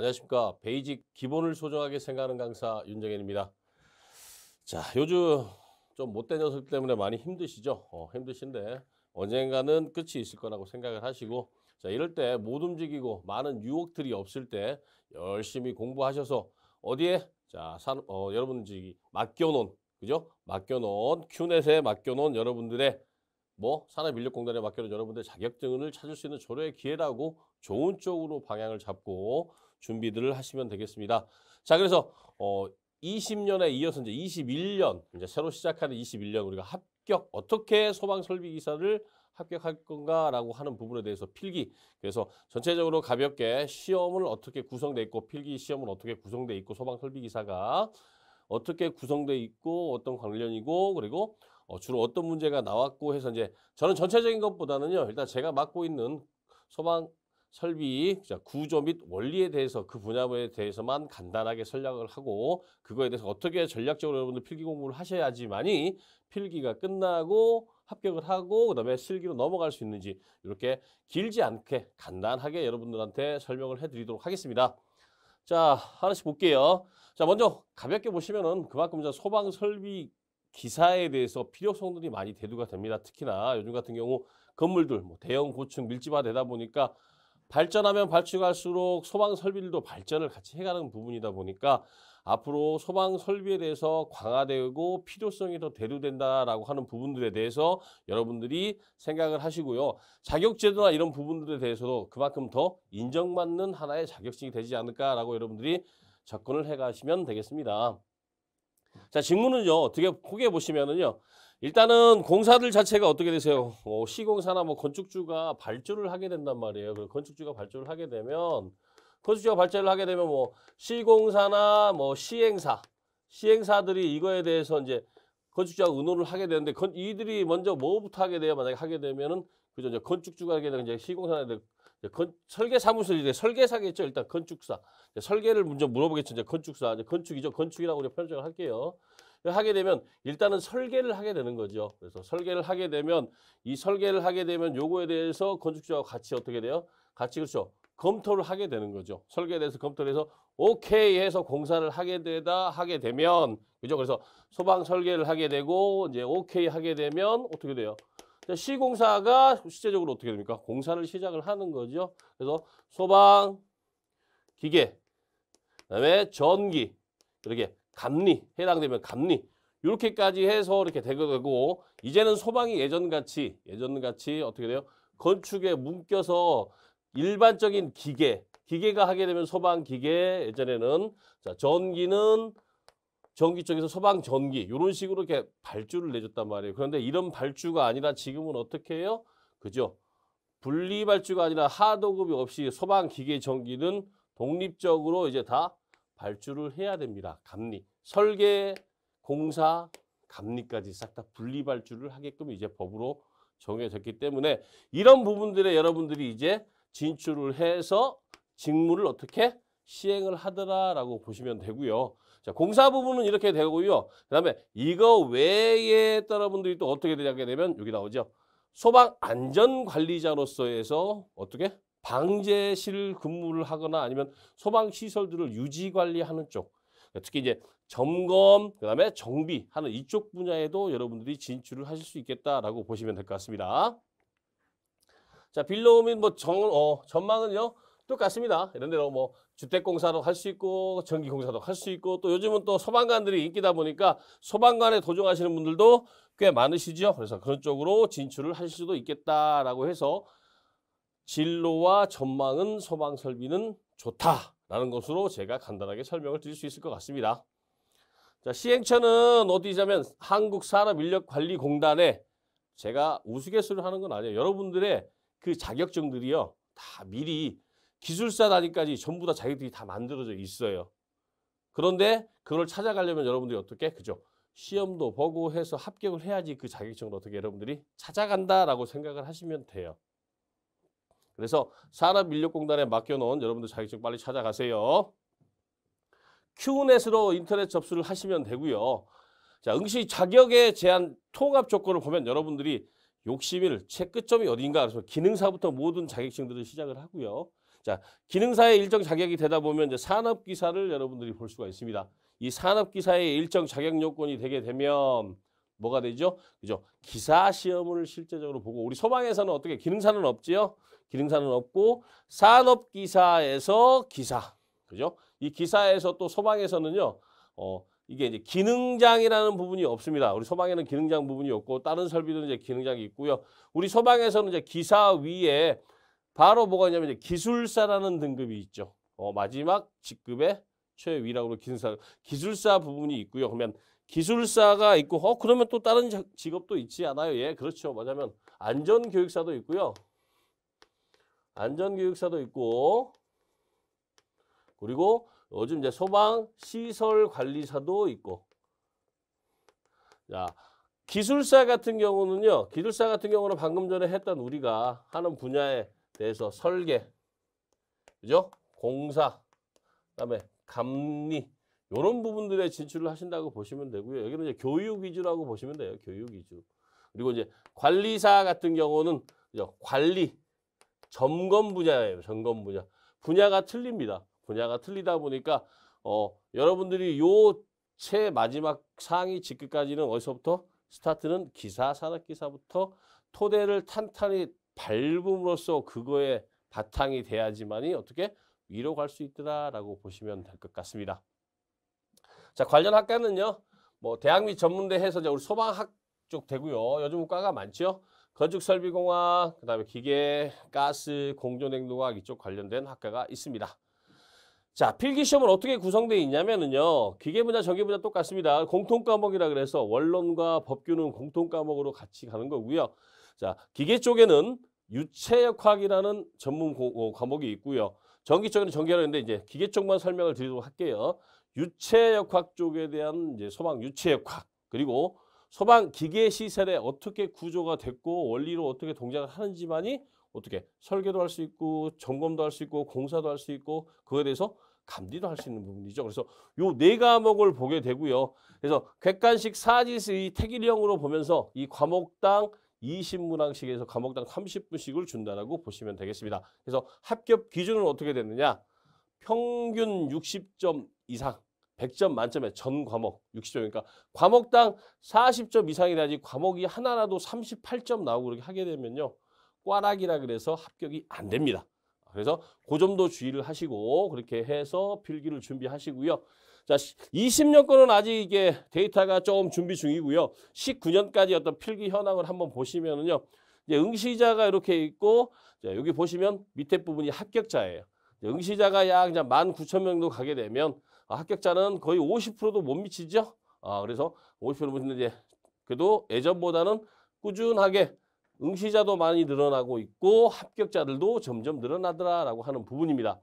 안녕하십니까. 베이직 기본을 소중하게 생각하는 강사 윤정현입니다. 자, 요즘 좀 못된 녀석 때문에 많이 힘드시죠? 어, 힘드신데 언젠가는 끝이 있을 거라고 생각을 하시고 자, 이럴 때 못 움직이고 많은 유혹들이 없을 때 열심히 공부하셔서 어디에? 자, 산, 어, 여러분들이 맡겨놓은, 그죠? 맡겨놓은, 큐넷에 맡겨놓은 여러분들의 뭐 산업인력공단에 맡겨놓은 여러분들의 자격증을 찾을 수 있는 조례의 기회라고 좋은 쪽으로 방향을 잡고 준비들을 하시면 되겠습니다. 자, 그래서 어 20년에 이어서 이제 21년 이제 새로 시작하는 21년 우리가 합격 어떻게 소방 설비 기사를 합격할 건가라고 하는 부분에 대해서 필기 그래서 전체적으로 가볍게 시험을 어떻게 구성돼 있고 필기 시험은 어떻게 구성돼 있고 소방 설비 기사가 어떻게 구성돼 있고 어떤 관련이고 그리고 어, 주로 어떤 문제가 나왔고 해서 이제 저는 전체적인 것보다는요 일단 제가 맡고 있는 소방 설비 구조 및 원리에 대해서 그 분야에 대해서만 간단하게 설명을 하고 그거에 대해서 어떻게 전략적으로 여러분들 필기 공부를 하셔야지만이 필기가 끝나고 합격을 하고 그다음에 실기로 넘어갈 수 있는지 이렇게 길지 않게 간단하게 여러분들한테 설명을 해드리도록 하겠습니다. 자 하나씩 볼게요. 자 먼저 가볍게 보시면은 그만큼 소방 설비 기사에 대해서 필요성들이 많이 대두가 됩니다. 특히나 요즘 같은 경우 건물들 뭐 대형 고층 밀집화되다 보니까 발전하면 발전할수록 소방 설비들도 발전을 같이 해가는 부분이다 보니까 앞으로 소방 설비에 대해서 강화되고 필요성이 더 대두된다라고 하는 부분들에 대해서 여러분들이 생각을 하시고요. 자격제도나 이런 부분들에 대해서도 그만큼 더 인정받는 하나의 자격증이 되지 않을까라고 여러분들이 접근을 해가시면 되겠습니다. 자, 직무는요, 어떻게 보게 보시면은요, 일단은 공사들 자체가 어떻게 되세요? 뭐 시공사나 뭐 건축주가 발주를 하게 된단 말이에요. 그 건축주가 발주를 하게 되면 건축주가 발주를 하게 되면 뭐 시공사나 뭐 시행사, 시행사들이 이거에 대해서 이제 건축주가 의논을 하게 되는데 건, 이들이 먼저 뭐부터 하게 돼요? 만약에 하게 되면은 그죠? 이제 건축주가 하게 되면 이제 시공사나 건, 설계 사무소 이제 설계사겠죠. 일단 건축사 이제 설계를 먼저 물어보겠죠. 이제 건축사 이제 건축이죠. 건축이라고 우제 편정을 할게요. 하게 되면 일단은 설계를 하게 되는 거죠. 그래서 설계를 하게 되면 이 설계를 하게 되면 요거에 대해서 건축주와 같이 어떻게 돼요? 같이 그렇죠. 검토를 하게 되는 거죠. 설계에 대해서 검토를 해서 오케이 해서 공사를 하게 되다 하게 되면 그죠? 그래서 소방 설계를 하게 되고 이제 오케이 하게 되면 어떻게 돼요? 시공사가 실제적으로 어떻게 됩니까? 공사를 시작을 하는 거죠. 그래서 소방, 기계, 그다음에 전기 이렇게 감리 해당되면 감리 이렇게까지 해서 이렇게 되고 이제는 소방이 예전같이 예전같이 어떻게 돼요? 건축에 묶여서 일반적인 기계 기계가 하게 되면 소방 기계 예전에는 자 전기는 전기 쪽에서 소방 전기 이런 식으로 이렇게 발주를 내줬단 말이에요. 그런데 이런 발주가 아니라 지금은 어떻게 해요? 그죠? 분리 발주가 아니라 하도급이 없이 소방 기계 전기는 독립적으로 이제 다 발주를 해야 됩니다. 감리. 설계, 공사, 감리까지 싹 다 분리발주를 하게끔 이제 법으로 정해졌기 때문에 이런 부분들에 여러분들이 이제 진출을 해서 직무를 어떻게 시행을 하더라라고 보시면 되고요. 자, 공사 부분은 이렇게 되고요. 그 다음에 이거 외에 여러분들이 또 어떻게 되냐게 되면 여기 나오죠. 소방 안전관리자로서에서 어떻게 방제실 근무를 하거나 아니면 소방 시설들을 유지 관리하는 쪽 특히 이제 점검, 그 다음에 정비하는 이쪽 분야에도 여러분들이 진출을 하실 수 있겠다라고 보시면 될 것 같습니다. 자, 빌로우민 뭐 정, 어, 전망은요, 똑같습니다. 이런 데로 뭐 주택공사도 할 수 있고, 전기공사도 할 수 있고, 또 요즘은 또 소방관들이 인기다 보니까 소방관에 도전하시는 분들도 꽤 많으시죠. 그래서 그런 쪽으로 진출을 하실 수도 있겠다라고 해서 진로와 전망은 소방설비는 좋다라는 것으로 제가 간단하게 설명을 드릴 수 있을 것 같습니다. 자, 시행처는 어디냐면 한국산업인력관리공단에 제가 우수개수를 하는 건 아니에요. 여러분들의 그 자격증들이요. 다 미리 기술사 단위까지 전부 다 자격들이 다 만들어져 있어요. 그런데 그걸 찾아가려면 여러분들이 어떻게? 그죠? 시험도 보고 해서 합격을 해야지 그 자격증을 어떻게 여러분들이 찾아간다라고 생각을 하시면 돼요. 그래서 산업인력공단에 맡겨놓은 여러분들 자격증 빨리 찾아가세요. 큐넷으로 인터넷 접수를 하시면 되고요. 자, 응시 자격에 제한 통합 조건을 보면 여러분들이 욕심일 체크점이 어딘가 그래서 기능사부터 모든 자격증들을 시작을 하고요. 자, 기능사의 일정 자격이 되다 보면 이제 산업기사를 여러분들이 볼 수가 있습니다. 이 산업기사의 일정 자격 요건이 되게 되면 뭐가 되죠? 그죠? 기사 시험을 실제적으로 보고 우리 소방에서는 어떻게 기능사는 없지요? 기능사는 없고 산업기사에서 기사 그죠? 이 기사에서 또 소방에서는요. 어, 이게 이제 기능장이라는 부분이 없습니다. 우리 소방에는 기능장 부분이 없고 다른 설비들 이제 기능장이 있고요. 우리 소방에서는 이제 기사 위에 바로 뭐가 있냐면 이제 기술사라는 등급이 있죠. 어, 마지막 직급의 최위라고 기능사 기술사 부분이 있고요. 그러면 기술사가 있고 어 그러면 또 다른 직업도 있지 않아요? 예, 그렇죠. 뭐냐면 안전교육사도 있고요. 안전교육사도 있고 그리고 요즘 이제 소방 시설 관리사도 있고. 자, 기술사 같은 경우는요. 기술사 같은 경우는 방금 전에 했던 우리가 하는 분야에 대해서 설계, 그죠? 공사, 그다음에 감리 이런 부분들에 진출을 하신다고 보시면 되고요. 여기는 이제 교육 위주라고 보시면 돼요. 교육 위주. 그리고 이제 관리사 같은 경우는 관리, 점검 분야예요. 점검 분야. 분야가 틀립니다. 분야가 틀리다 보니까 어, 여러분들이 요책 마지막 상위 직급까지는 어디서부터 스타트는 기사 산업 기사부터 토대를 탄탄히 밟음으로써 그거에 바탕이 돼야지만이 어떻게 위로 갈 수 있더라라고 보시면 될 것 같습니다. 자 관련 학과는요. 뭐 대학 및 전문대 해서 이제 우리 소방학 쪽 되고요. 요즘 과가 많죠. 건축설비공학, 그다음에 기계, 가스, 공조냉동학 이쪽 관련된 학과가 있습니다. 자, 필기 시험은 어떻게 구성되어 있냐면은요. 기계 분야, 전기 분야 똑같습니다. 공통 과목이라 그래서 원론과 법규는 공통 과목으로 같이 가는 거고요. 자, 기계 쪽에는 유체역학이라는 전문 어, 과목이 있고요. 전기 쪽에는 전기라는데 이제 기계 쪽만 설명을 드리도록 할게요. 유체역학 쪽에 대한 이제 소방 유체역학 그리고 소방 기계 시설에 어떻게 구조가 됐고 원리로 어떻게 동작을 하는지만이 어떻게 설계도 할 수 있고 점검도 할 수 있고 공사도 할 수 있고 그거에 대해서 감디도할수 있는 부분이죠. 그래서 요 네 과목을 보게 되고요. 그래서 객관식 사지의 태일령으로 보면서 이 과목당 20문항씩에서 과목당 30분씩을 준다라고 보시면 되겠습니다. 그래서 합격 기준은 어떻게 되느냐? 평균 60점 이상 100점 만점에 전 과목 60점 이니까 그러니까 과목당 40점 이상이라지 과목이 하나라도 38점 나오고 그렇게 하게 되면요. 꽈락이라 그래서 합격이 안 됩니다. 그래서 그 점도 주의를 하시고 그렇게 해서 필기를 준비하시고요. 자, 20년 거는 아직 이게 데이터가 조금 준비 중이고요. 19년까지 어떤 필기 현황을 한번 보시면은요. 이제 응시자가 이렇게 있고 자, 여기 보시면 밑에 부분이 합격자예요. 이제 응시자가 약 19,000명 도 가게 되면 아, 합격자는 거의 50%도 못 미치죠. 아, 그래서 50%는 이제 그래도 예전보다는 꾸준하게 응시자도 많이 늘어나고 있고 합격자들도 점점 늘어나더라라고 하는 부분입니다.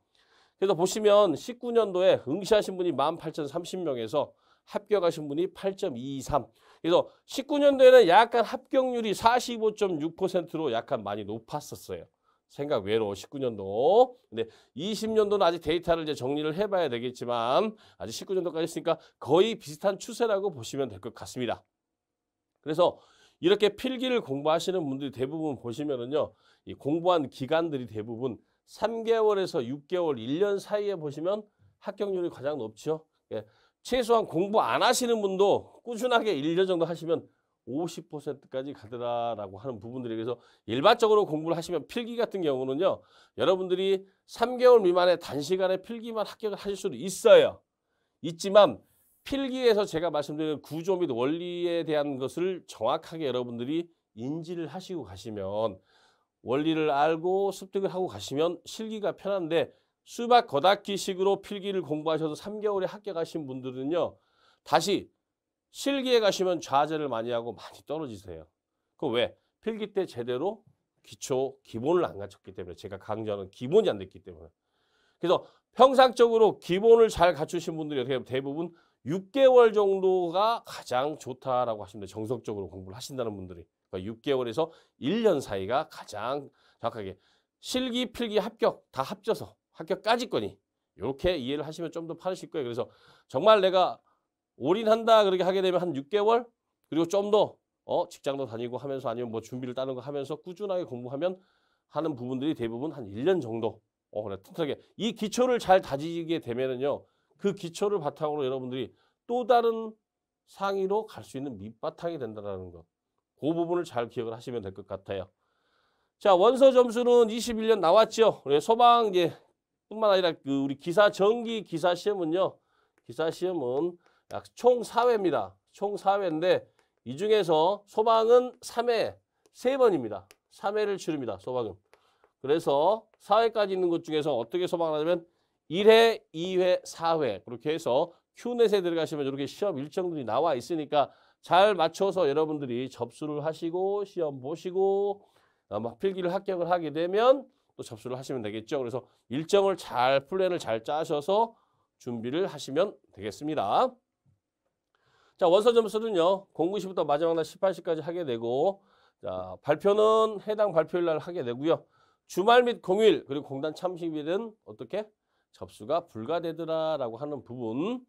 그래서 보시면 19년도에 응시하신 분이 18,030명에서 합격하신 분이 8.23. 그래서 19년도에는 약간 합격률이 45.6%로 약간 많이 높았었어요. 생각 외로 19년도. 근데 20년도는 아직 데이터를 이제 정리를 해봐야 되겠지만 아직 19년도까지 했으니까 거의 비슷한 추세라고 보시면 될 것 같습니다. 그래서 이렇게 필기를 공부하시는 분들이 대부분 보시면은요. 이 공부한 기간들이 대부분 3개월에서 6개월, 1년 사이에 보시면 합격률이 가장 높죠. 예. 최소한 공부 안 하시는 분도 꾸준하게 1년 정도 하시면 50%까지 가더라라고 하는 부분들에그해서 일반적으로 공부를 하시면 필기 같은 경우는요. 여러분들이 3개월 미만의 단시간에 필기만 합격을 하실 수도 있어요. 있지만 필기에서 제가 말씀드린 구조 및 원리에 대한 것을 정확하게 여러분들이 인지를 하시고 가시면 원리를 알고 습득을 하고 가시면 실기가 편한데 수박 거닥기식으로 필기를 공부하셔서 3개월에 합격하신 분들은요. 다시 실기에 가시면 좌절을 많이 하고 많이 떨어지세요. 그 왜? 필기 때 제대로 기초, 기본을 안 갖췄기 때문에 제가 강조하는 기본이 안 됐기 때문에 그래서 평상적으로 기본을 잘 갖추신 분들이 대부분 6개월 정도가 가장 좋다라고 하시는데 정석적으로 공부를 하신다는 분들이. 그러니까 6개월에서 1년 사이가 가장 정확하게 실기, 필기, 합격 다 합쳐서 합격까지 거니 이렇게 이해를 하시면 좀더 빠르실 거예요. 그래서 정말 내가 올인한다 그렇게 하게 되면 한 6개월 그리고 좀 더 어, 직장도 다니고 하면서 아니면 뭐 준비를 따는 거 하면서 꾸준하게 공부하면 하는 부분들이 대부분 한 1년 정도 어, 그래, 튼튼하게 이 기초를 잘 다지게 되면은요 그 기초를 바탕으로 여러분들이 또 다른 상위로 갈 수 있는 밑바탕이 된다는 것. 그 부분을 잘 기억을 하시면 될 것 같아요. 자, 원서 점수는 21년 나왔죠. 네, 소방 이제 예, 뿐만 아니라 그 우리 기사 전기 기사 시험은요. 기사 시험은 약 총 4회입니다. 총 4회인데 이 중에서 소방은 3회, 3번입니다. 3회를 치릅니다. 소방은. 그래서 4회까지 있는 것 중에서 어떻게 소방하냐면 1회, 2회, 4회 그렇게 해서 큐넷에 들어가시면 이렇게 시험 일정들이 나와 있으니까 잘 맞춰서 여러분들이 접수를 하시고 시험 보시고 어, 필기를 합격을 하게 되면 또 접수를 하시면 되겠죠. 그래서 일정을 잘 플랜을 잘 짜셔서 준비를 하시면 되겠습니다. 자 원서 점수는요. 09시부터 마지막 날 18시까지 하게 되고 자 발표는 해당 발표일 날 하게 되고요. 주말 및 공휴일 그리고 공단 참식일은 어떻게 접수가 불가되더라라고 하는 부분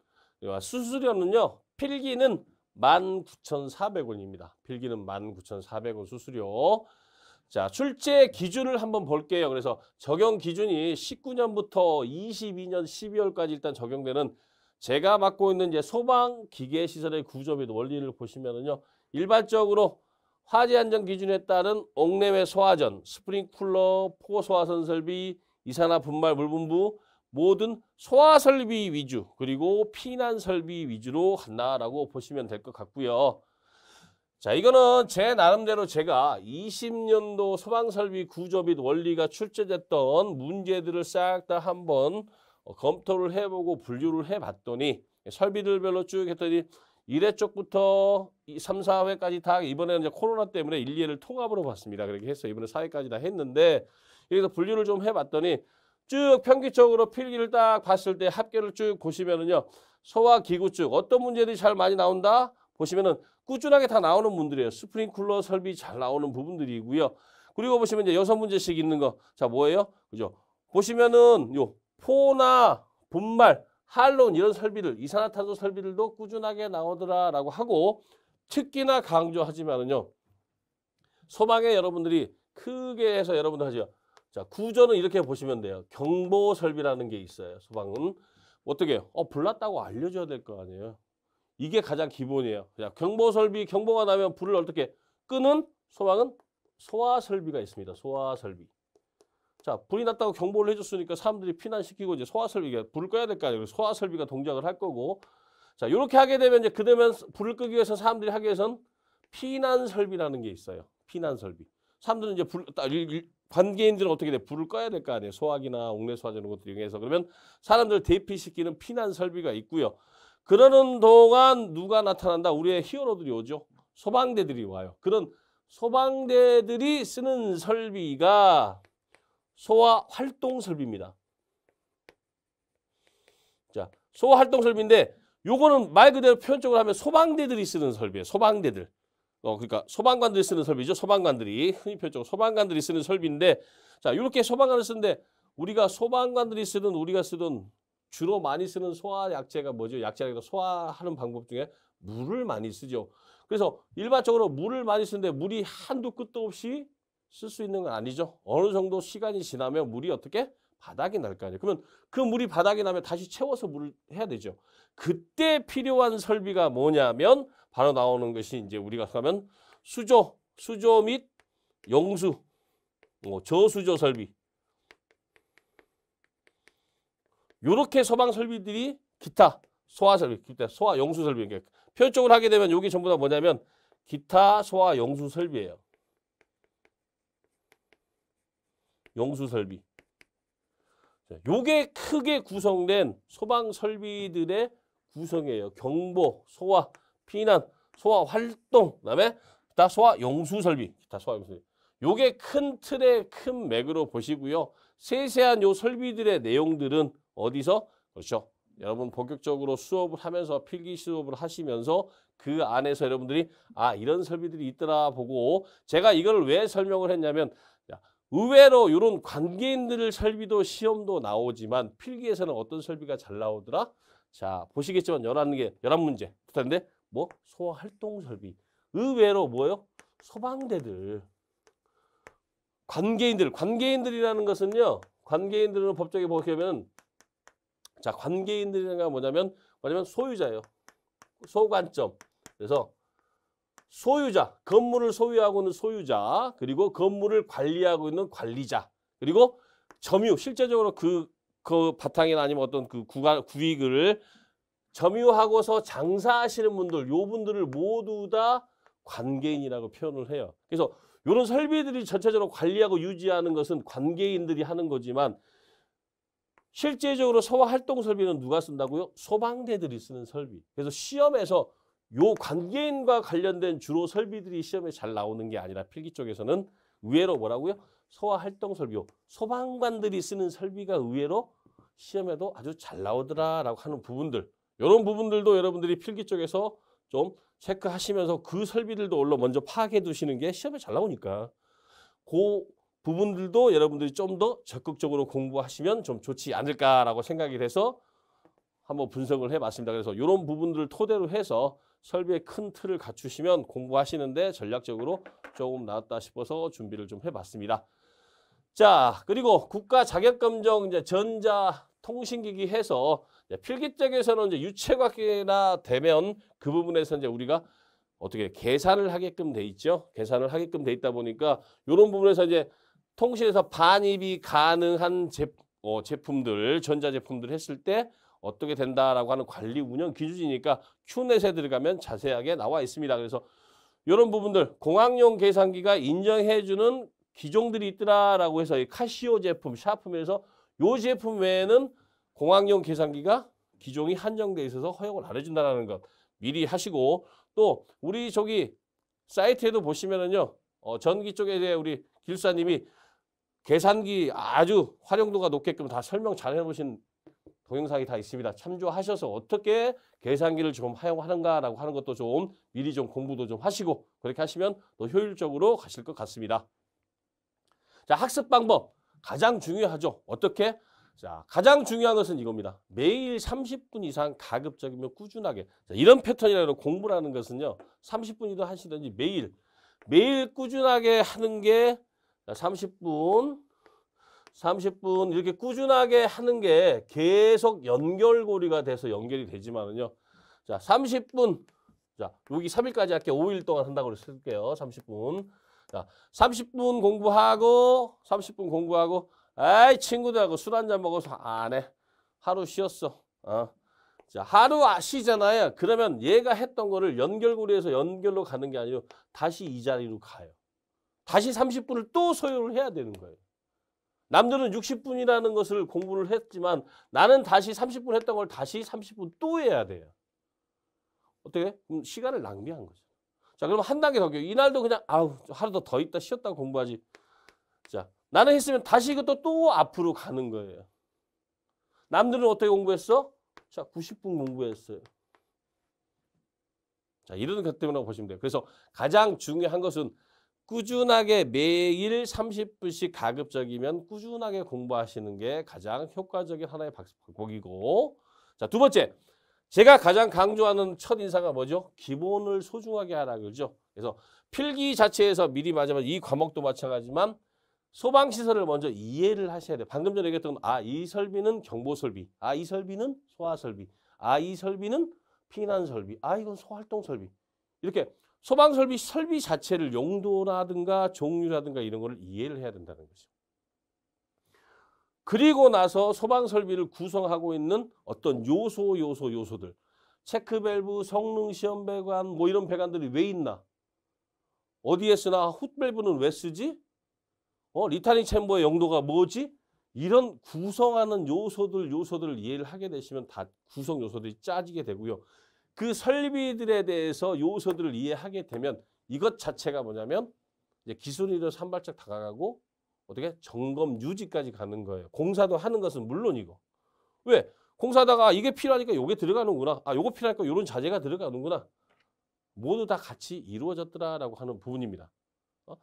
수수료는요. 필기는 19,400원입니다. 필기는 19,400원 수수료. 자, 출제 기준을 한번 볼게요. 그래서 적용 기준이 19년부터 22년 12월까지 일단 적용되는 제가 맡고 있는 이제 소방 기계 시설의 구조 및 원리를 보시면은요. 일반적으로 화재 안전 기준에 따른 옥내외 소화전, 스프링쿨러, 포 소화선 설비, 이산화 분말 물 분부, 모든 소화 설비 위주 그리고 피난 설비 위주로 간다라고 보시면 될 것 같고요. 자, 이거는 제 나름대로 제가 20년도 소방설비 구조 및 원리가 출제됐던 문제들을 싹 다 한번 검토를 해보고 분류를 해봤더니 설비들별로 쭉 했더니 1회 쪽부터 3, 4회까지 다 이번에는 이제 코로나 때문에 1, 2회를 통합으로 봤습니다. 그렇게 해서 이번에 4회까지 다 했는데 여기서 분류를 좀 해봤더니 쭉 평균적으로 필기를 딱 봤을 때 합계를 쭉 보시면은요. 소화 기구축 어떤 문제들이 잘 많이 나온다 보시면은 꾸준하게 다 나오는 분들이에요. 스프링쿨러 설비 잘 나오는 부분들이고요. 그리고 보시면 이제 여섯 문제씩 있는 거. 자, 뭐예요? 그죠? 보시면은 요 포나 분말, 할론 이런 설비들, 이산화탄소 설비들도 꾸준하게 나오더라라고 하고 특히나 강조하지만은요. 소방에 여러분들이 크게 해서 여러분들 하죠. 자, 구조는 이렇게 보시면 돼요. 경보 설비라는 게 있어요. 소방은 어떻게 해요? 어, 불났다고 알려줘야 될 거 아니에요. 이게 가장 기본이에요. 자, 경보 설비, 경보가 나면 불을 어떻게 끄는 소방은 소화 설비가 있습니다. 소화 설비. 자, 불이 났다고 경보를 해줬으니까 사람들이 피난시키고 이제 소화 설비가 불을 꺼야 될 거 아니에요. 소화 설비가 동작을 할 거고. 자, 이렇게 하게 되면 이제 그러면 불을 끄기 위해서 사람들이 하기 위해선 피난 설비라는 게 있어요. 피난 설비. 사람들은 이제 불, 일, 일, 관계인들은 어떻게 돼? 불을 꺼야 될 거 아니에요. 소화기나 옥내소화제 이런 것들 이용해서. 그러면 사람들 대피시키는 피난 설비가 있고요. 그러는 동안 누가 나타난다? 우리의 히어로들이 오죠. 소방대들이 와요. 그런 소방대들이 쓰는 설비가 소화 활동 설비입니다. 자, 소화 활동 설비인데 요거는 말 그대로 표현적으로 하면 소방대들이 쓰는 설비예요. 소방대들. 어, 그러니까 소방관들이 쓰는 설비죠. 소방관들이 흔히 표적 소방관들이 쓰는 설비인데 자 이렇게 소방관을 쓰는데 우리가 소방관들이 쓰는 우리가 쓰던 주로 많이 쓰는 소화 약제가 뭐죠? 약제라기보 소화하는 방법 중에 물을 많이 쓰죠. 그래서 일반적으로 물을 많이 쓰는데 물이 한두 끝도 없이 쓸 수 있는 건 아니죠. 어느 정도 시간이 지나면 물이 어떻게 바닥이 날 거 아니에요. 그러면 그 물이 바닥이 나면 다시 채워서 물을 해야 되죠. 그때 필요한 설비가 뭐냐면 바로 나오는 것이 이제 우리가 하면 수조, 수조 및 영수, 어, 저수조 설비. 요렇게 소방 설비들이 기타, 소화 설비, 기타, 소화 영수 설비. 그러니까 표적을 하게 되면 여기 전부 다 뭐냐면 기타, 소화, 영수 설비예요. 영수 설비. 요게 크게 구성된 소방 설비들의 구성이에요. 경보, 소화, 피난, 소화 활동, 그다음에 기타 소화 용수 설비, 기타 소화 용수 비 요게 큰 틀의 큰 맥으로 보시고요. 세세한 요 설비들의 내용들은 어디서 그렇죠. 여러분 본격적으로 수업을 하면서 필기 수업을 하시면서 그 안에서 여러분들이 아 이런 설비들이 있더라 보고 제가 이걸 왜 설명을 했냐면 의외로 이런 관계인들을 설비도 시험도 나오지만 필기에서는 어떤 설비가 잘 나오더라? 자 보시겠지만 열한 개 열한 문제 부탁인데 뭐 소화 활동 설비. 의외로 뭐예요? 소방대들 관계인들 관계인들이라는 것은요. 관계인들은 법적에 보게 되면 자, 관계인들이라는 게 뭐냐면 뭐냐면 소유자예요. 소관점. 그래서 소유자, 건물을 소유하고 있는 소유자, 그리고 건물을 관리하고 있는 관리자, 그리고 점유, 실제적으로 그, 그 바탕이나 아니면 어떤 그 구간, 구익을 점유하고서 장사하시는 분들, 요 분들을 모두 다 관계인이라고 표현을 해요. 그래서 이런 설비들이 전체적으로 관리하고 유지하는 것은 관계인들이 하는 거지만 실제적으로 소화 활동 설비는 누가 쓴다고요? 소방대들이 쓰는 설비. 그래서 시험에서 요 관계인과 관련된 주로 설비들이 시험에 잘 나오는 게 아니라 필기 쪽에서는 의외로 뭐라고요? 소화 활동 설비, 소방관들이 쓰는 설비가 의외로 시험에도 아주 잘 나오더라라고 하는 부분들 이런 부분들도 여러분들이 필기 쪽에서 좀 체크하시면서 그 설비들도 올라 먼저 파악해 두시는 게 시험에 잘 나오니까 그 부분들도 여러분들이 좀 더 적극적으로 공부하시면 좀 좋지 않을까라고 생각이 돼서 한번 분석을 해봤습니다. 그래서 이런 부분들을 토대로 해서 설비의 큰 틀을 갖추시면 공부하시는데 전략적으로 조금 나았다 싶어서 준비를 좀 해봤습니다. 자, 그리고 국가 자격검정 이제 전자 통신기기 해서 필기 쪽에서는 이제 유체과학이나 되면 그 부분에서 이제 우리가 어떻게 계산을 하게끔 돼 있죠. 계산을 하게끔 돼 있다 보니까 이런 부분에서 이제 통신에서 반입이 가능한 제, 어, 제품들, 전자제품들 했을 때 어떻게 된다라고 하는 관리 운영 기준이니까 큐넷에 들어가면 자세하게 나와 있습니다. 그래서 이런 부분들 공학용 계산기가 인정해주는 기종들이 있더라라고 해서 이 카시오 제품 샤프에서 요 제품 외에는 공학용 계산기가 기종이 한정돼 있어서 허용을 안 해준다는 라것 미리 하시고 또 우리 저기 사이트에도 보시면은요 어, 전기 쪽에 대해 우리 길사님이 계산기 아주 활용도가 높게끔 다 설명 잘 해놓으신 동영상이 다 있습니다. 참조하셔서 어떻게 계산기를 좀 사용하는가라고 하는 것도 좀 미리 좀 공부도 좀 하시고 그렇게 하시면 더 효율적으로 가실 것 같습니다. 자, 학습 방법. 가장 중요하죠. 어떻게? 자, 가장 중요한 것은 이겁니다. 매일 30분 이상 가급적이면 꾸준하게. 자, 이런 패턴이라고 공부라는 것은요. 30분이든 하시든지 매일, 매일 꾸준하게 하는 게 자, 30분, 30분 이렇게 꾸준하게 하는 게 계속 연결고리가 돼서 연결이 되지만은요. 자, 30분. 자, 여기 3일까지 할게 5일 동안 한다고 쓸게요. 30분. 자, 30분 공부하고 30분 공부하고 아이 친구들하고 술 한잔 먹어서 안 해. 하루 쉬었어. 어. 자, 하루 아시잖아요. 그러면 얘가 했던 거를 연결고리에서 연결로 가는 게아니고 다시 이 자리로 가요. 다시 30분을 또 소요를 해야 되는 거예요. 남들은 60분이라는 것을 공부를 했지만 나는 다시 30분 했던 걸 다시 30분 또 해야 돼요. 어떻게? 그럼 시간을 낭비한 거죠. 자, 그럼 한 단계 더. 이날도 그냥 아우 하루 더, 더 있다 쉬었다 공부하지. 자, 나는 했으면 다시 이것도 또 앞으로 가는 거예요. 남들은 어떻게 공부했어? 자, 90분 공부했어요. 자, 이런 것 때문에 보시면 돼요. 그래서 가장 중요한 것은 꾸준하게 매일 30분씩 가급적이면 꾸준하게 공부하시는 게 가장 효과적인 하나의 방법이고 자, 두 번째. 제가 가장 강조하는 첫 인사가 뭐죠? 기본을 소중하게 하라 그러죠. 그래서 필기 자체에서 미리 맞으면 이 과목도 마찬가지지만 소방시설을 먼저 이해를 하셔야 돼요. 방금 전에 얘기했던 아, 이 설비는 경보설비, 아, 이 설비는 소화설비, 아, 이 설비는 피난설비, 아, 이건 소활동설비. 이렇게 소방설비 설비 자체를 용도라든가 종류라든가 이런 거를 이해를 해야 된다는 거죠. 그리고 나서 소방 설비를 구성하고 있는 어떤 요소, 요소, 요소들. 체크밸브, 성능 시험 배관, 뭐 이런 배관들이 왜 있나? 어디에 쓰나? 훗밸브는 왜 쓰지? 어, 리타닝 챔버의 용도가 뭐지? 이런 구성하는 요소들, 요소들을 이해를 하게 되시면 다 구성 요소들이 짜지게 되고요. 그 설비들에 대해서 요소들을 이해하게 되면 이것 자체가 뭐냐면 기술이으로 발짝 다가가고 어떻게 점검 유지까지 가는 거예요. 공사도 하는 것은 물론이고 왜 공사하다가 이게 필요하니까 요게 들어가는구나. 아 요거 필요하니까 요런 자재가 들어가는구나. 모두 다 같이 이루어졌더라라고 하는 부분입니다. 어?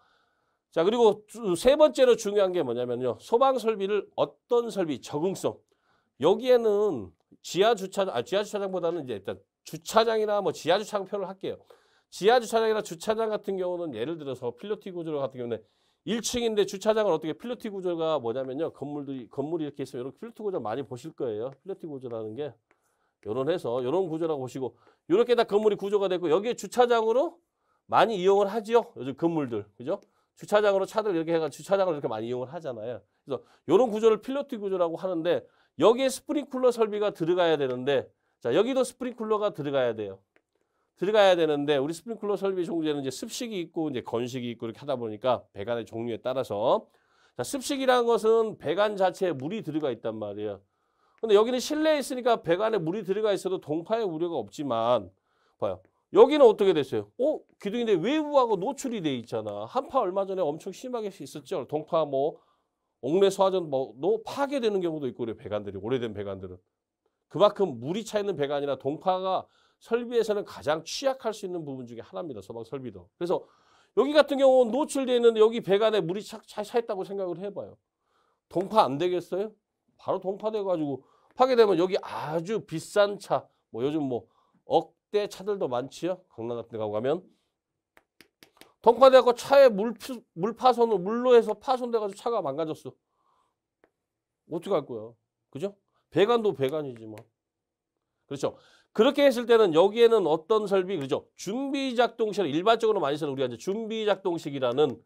자 그리고 세 번째로 중요한 게 뭐냐면요. 소방 설비를 어떤 설비 적응성 여기에는 지하 주차장 아 지하 주차장보다는 이제 일단 주차장이나 뭐 지하 주차장 표을 할게요. 지하 주차장이나 주차장 같은 경우는 예를 들어서 필로티 구조 같은 경우는 1층인데 주차장을 어떻게 필로티 구조가 뭐냐면요. 건물도 건물이 이렇게 있으면 이렇게 필로티 구조 많이 보실 거예요. 필로티 구조라는 게 요런 해서 요런 구조라고 보시고 요렇게 다 건물이 구조가 됐고 여기에 주차장으로 많이 이용을 하지요. 요즘 건물들. 그죠? 주차장으로 차들 이렇게 해가 주차장을 이렇게 많이 이용을 하잖아요. 그래서 요런 구조를 필로티 구조라고 하는데 여기에 스프링쿨러 설비가 들어가야 되는데 자, 여기도 스프링쿨러가 들어가야 돼요. 들어가야 되는데 우리 스프링클러 설비 종류는 에 이제 습식이 있고 이제 건식이 있고 이렇게 하다 보니까 배관의 종류에 따라서 자, 습식이라는 것은 배관 자체에 물이 들어가 있단 말이에요. 근데 여기는 실내에 있으니까 배관에 물이 들어가 있어도 동파의 우려가 없지만 봐요. 여기는 어떻게 됐어요? 어? 기둥인데 외부하고 노출이 돼 있잖아. 한파 얼마 전에 엄청 심하게 있었죠. 동파 뭐 옥내 소화전 뭐도 파괴되는 경우도 있고 그래 배관들이 오래된 배관들은 그만큼 물이 차 있는 배관이나 동파가 설비에서는 가장 취약할 수 있는 부분 중에 하나입니다. 소방 설비도. 그래서 여기 같은 경우 노출되어 있는데 여기 배관에 물이 차차 있다고 생각을 해봐요. 동파 안 되겠어요? 바로 동파돼가지고 파괴되면 여기 아주 비싼 차, 뭐 요즘 뭐 억대 차들도 많지요. 강남 같은 데 가고 가면. 동파돼가지고 차에 물, 물 파손을, 물로 해서 파손돼가지고 차가 망가졌어. 어떻게 할 거야? 그죠? 배관도 배관이지 뭐. 그렇죠. 그렇게 했을 때는 여기에는 어떤 설비 그죠? 준비작동식을 일반적으로 많이 쓰는 우리가 이제 준비작동식이라는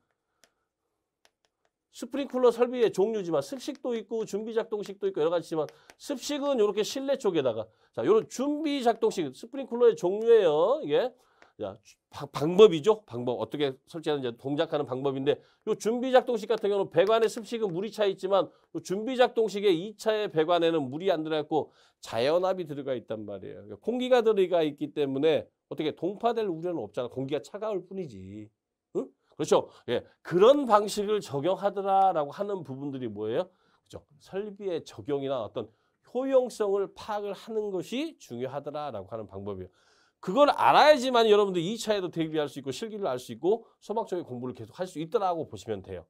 스프링쿨러 설비의 종류지만 습식도 있고 준비작동식도 있고 여러 가지지만 습식은 이렇게 실내 쪽에다가 자요런 준비작동식 스프링쿨러의 종류예요 이게 자, 방법이죠. 방법. 어떻게 설치하는지 동작하는 방법인데 요 준비 작동식 같은 경우는 배관의 습식은 물이 차 있지만 요 준비 작동식의 2차의 배관에는 물이 안 들어갔고 자연압이 들어가 있단 말이에요. 그러니까 공기가 들어가 있기 때문에 어떻게 동파될 우려는 없잖아. 공기가 차가울 뿐이지. 응? 그렇죠. 예. 그런 방식을 적용하더라라고 하는 부분들이 뭐예요? 그렇죠. 설비의 적용이나 어떤 효용성을 파악을 하는 것이 중요하더라라고 하는 방법이에요. 그걸 알아야지만 여러분들 2차에도 대비할 수 있고 실기를 알 수 있고 소박적인 공부를 계속 할 수 있다라고 보시면 돼요.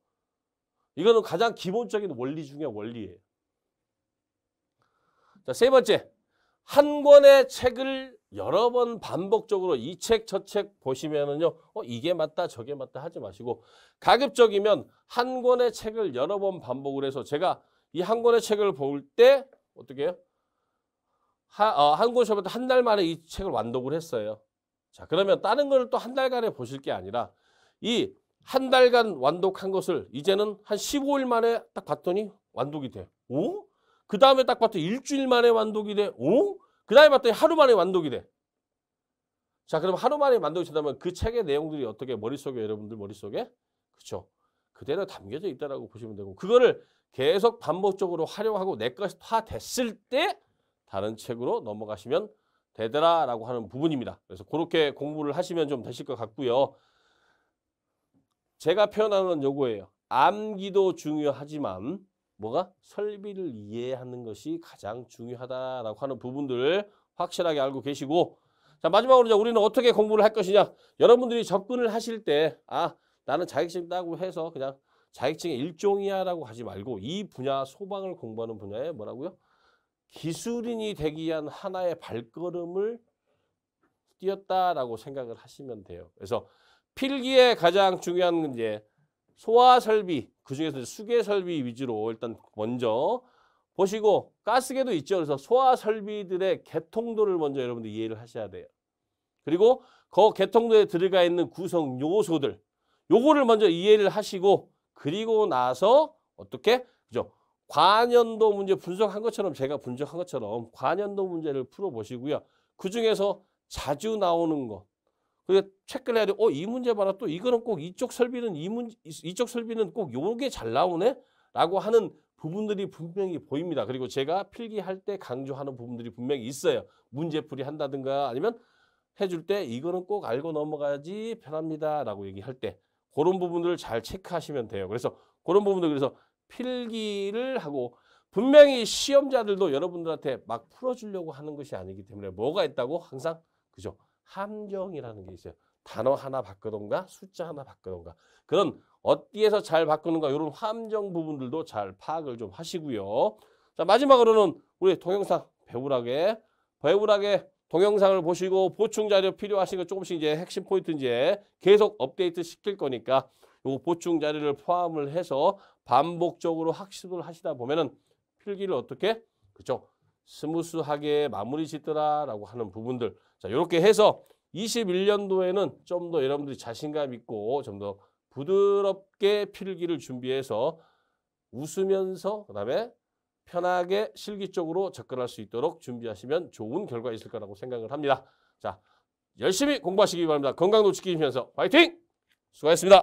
이거는 가장 기본적인 원리 중의 원리예요. 자, 세 번째. 한 권의 책을 여러 번 반복적으로 이 책 저 책 보시면은요. 어 이게 맞다 저게 맞다 하지 마시고 가급적이면 한 권의 책을 여러 번 반복을 해서 제가 이 한 권의 책을 볼 때 어떻게 해요? 하, 어, 한국 시험에 한 달 만에 이 책을 완독을 했어요. 자, 그러면 다른 거를 또한 달간에 보실 게 아니라 이 한 달간 완독한 것을 이제는 한 15일 만에 딱 봤더니 완독이 돼. 오? 그 다음에 딱 봤더니 일주일 만에 완독이 돼. 오? 그 다음에 봤더니 하루 만에 완독이 돼. 자, 그럼 하루 만에 완독이 된다면 그 책의 내용들이 어떻게 머릿속에 여러분들 머릿속에 그렇 그대로 담겨져 있다라고 보시면 되고 그거를 계속 반복적으로 활용하고 내 것이 다 됐을 때 다른 책으로 넘어가시면 되더라라고 하는 부분입니다. 그래서 그렇게 공부를 하시면 좀 되실 것 같고요. 제가 표현하는 요거예요. 암기도 중요하지만 뭐가 설비를 이해하는 것이 가장 중요하다라고 하는 부분들을 확실하게 알고 계시고 자 마지막으로 이제 우리는 어떻게 공부를 할 것이냐 여러분들이 접근을 하실 때아 나는 자격증 따고 해서 그냥 자격증의 일종이야 라고 하지 말고 이 분야 소방을 공부하는 분야에 뭐라고요? 기술인이 되기 위한 하나의 발걸음을 뛰었다라고 생각을 하시면 돼요. 그래서 필기에 가장 중요한 건 이제 소화 설비, 그 중에서 수계 설비 위주로 일단 먼저 보시고 가스계도 있죠. 그래서 소화 설비들의 개통도를 먼저 여러분들 이해를 하셔야 돼요. 그리고 그 개통도에 들어가 있는 구성 요소들 요거를 먼저 이해를 하시고 그리고 나서 어떻게 그죠? 관연도 문제 분석한 것처럼 제가 분석한 것처럼 관연도 문제를 풀어보시고요. 그중에서 자주 나오는 거. 그래서 체크를 해야 돼. 어, 이 문제 봐라. 또 이거는 꼭 이쪽 설비는 이 문제, 이쪽 설비는 꼭 요게 잘 나오네? 라고 하는 부분들이 분명히 보입니다. 그리고 제가 필기할 때 강조하는 부분들이 분명히 있어요. 문제풀이 한다든가 아니면 해줄 때 이거는 꼭 알고 넘어가야지 편합니다. 라고 얘기할 때 그런 부분들을 잘 체크하시면 돼요. 그래서 그런 부분들 그래서 필기를 하고 분명히 시험자들도 여러분들한테 막 풀어주려고 하는 것이 아니기 때문에 뭐가 있다고 항상 그죠 함정이라는 게 있어요. 단어 하나 바꾸던가 숫자 하나 바꾸던가 그런 어디에서 잘 바꾸는가 이런 함정 부분들도 잘 파악을 좀 하시고요. 자 마지막으로는 우리 동영상 배우락에 배우락에 동영상을 보시고 보충 자료 필요하신거 조금씩 이제 핵심 포인트 이제 계속 업데이트 시킬 거니까 요 보충 자료를 포함을 해서 반복적으로 학습을 하시다 보면은 필기를 어떻게 그죠 스무스하게 마무리 짓더라라고 하는 부분들 자 이렇게 해서 21년도에는 좀 더 여러분들이 자신감 있고 좀 더 부드럽게 필기를 준비해서 웃으면서 그다음에 편하게 실기적으로 접근할 수 있도록 준비하시면 좋은 결과 있을 거라고 생각을 합니다. 자, 열심히 공부하시기 바랍니다. 건강 놓치기 면서 화이팅! 수고하셨습니다.